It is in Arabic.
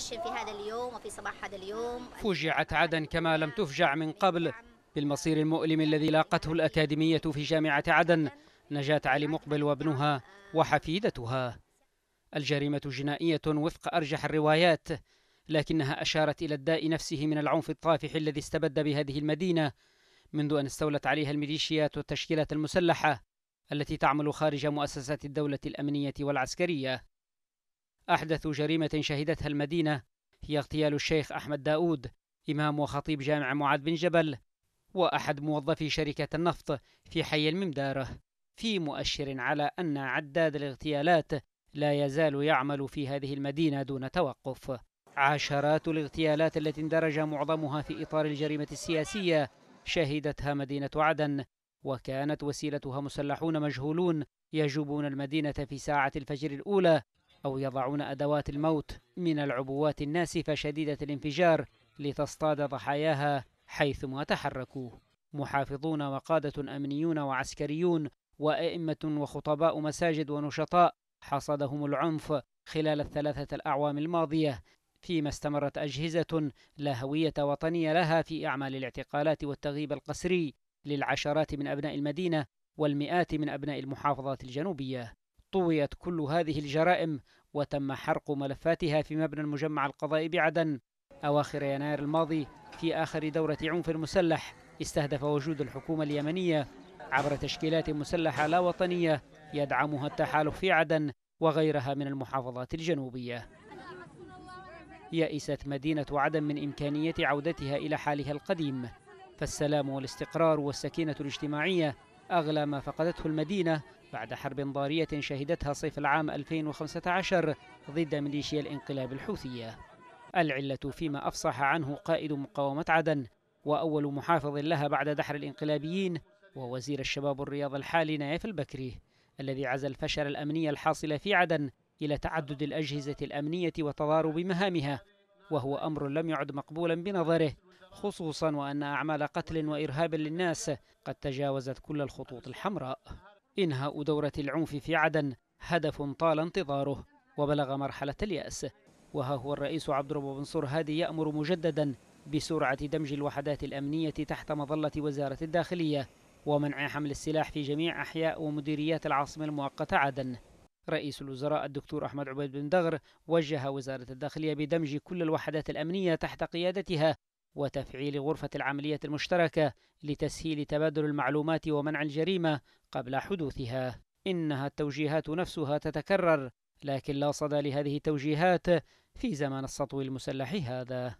في هذا اليوم وفي صباح هذا اليوم فجعت عدن كما لم تفجع من قبل بالمصير المؤلم الذي لاقته الأكاديمية في جامعة عدن نجاة علي مقبل وابنها وحفيدتها الجريمة جنائية وفق أرجح الروايات لكنها أشارت إلى الداء نفسه من العنف الطافح الذي استبد بهذه المدينة منذ أن استولت عليها الميليشيات والتشكيلات المسلحة التي تعمل خارج مؤسسات الدولة الأمنية والعسكرية أحدث جريمة شهدتها المدينة هي اغتيال الشيخ أحمد داود إمام وخطيب جامع معاذ بن جبل وأحد موظفي شركة النفط في حي الممدارة في مؤشر على أن عداد الاغتيالات لا يزال يعمل في هذه المدينة دون توقف عشرات الاغتيالات التي اندرج معظمها في إطار الجريمة السياسية شهدتها مدينة عدن وكانت وسيلتها مسلحون مجهولون يجوبون المدينة في ساعة الفجر الأولى أو يضعون أدوات الموت من العبوات الناسفة شديدة الانفجار لتصطاد ضحاياها حيثما تحركوا محافظون وقادة أمنيون وعسكريون وأئمة وخطباء مساجد ونشطاء حصدهم العنف خلال الثلاثة الأعوام الماضية فيما استمرت أجهزة لا هوية وطنية لها في أعمال الاعتقالات والتغييب القسري للعشرات من أبناء المدينة والمئات من أبناء المحافظات الجنوبية طويت كل هذه الجرائم وتم حرق ملفاتها في مبنى المجمع القضائي بعدن أواخر يناير الماضي في آخر دورة عنف مسلح استهدف وجود الحكومة اليمنية عبر تشكيلات مسلحة لا وطنية يدعمها التحالف في عدن وغيرها من المحافظات الجنوبية يأست مدينة عدن من إمكانية عودتها إلى حالها القديم فالسلام والاستقرار والسكينة الاجتماعية أغلى ما فقدته المدينة بعد حرب ضارية شهدتها صيف العام 2015 ضد ميليشيا الانقلاب الحوثية العلة فيما أفصح عنه قائد مقاومة عدن وأول محافظ لها بعد دحر الانقلابيين ووزير الشباب الرياض الحالي نايف البكري الذي عزا الفشل الأمني الحاصل في عدن إلى تعدد الأجهزة الأمنية وتضارب مهامها وهو أمر لم يعد مقبولا بنظره خصوصا وأن أعمال قتل وإرهاب للناس قد تجاوزت كل الخطوط الحمراء إنهاء دورة العنف في عدن هدف طال انتظاره وبلغ مرحلة اليأس وها هو الرئيس عبد الرب منصور هادي يأمر مجددا بسرعة دمج الوحدات الأمنية تحت مظلة وزارة الداخلية ومنع حمل السلاح في جميع أحياء ومديريات العاصمة المؤقتة عدن رئيس الوزراء الدكتور أحمد عبيد بن دغر وجه وزارة الداخلية بدمج كل الوحدات الأمنية تحت قيادتها وتفعيل غرفة العملية المشتركة لتسهيل تبادل المعلومات ومنع الجريمة قبل حدوثها. إنها التوجيهات نفسها تتكرر، لكن لا صدى لهذه التوجيهات في زمن السطو المسلح هذا.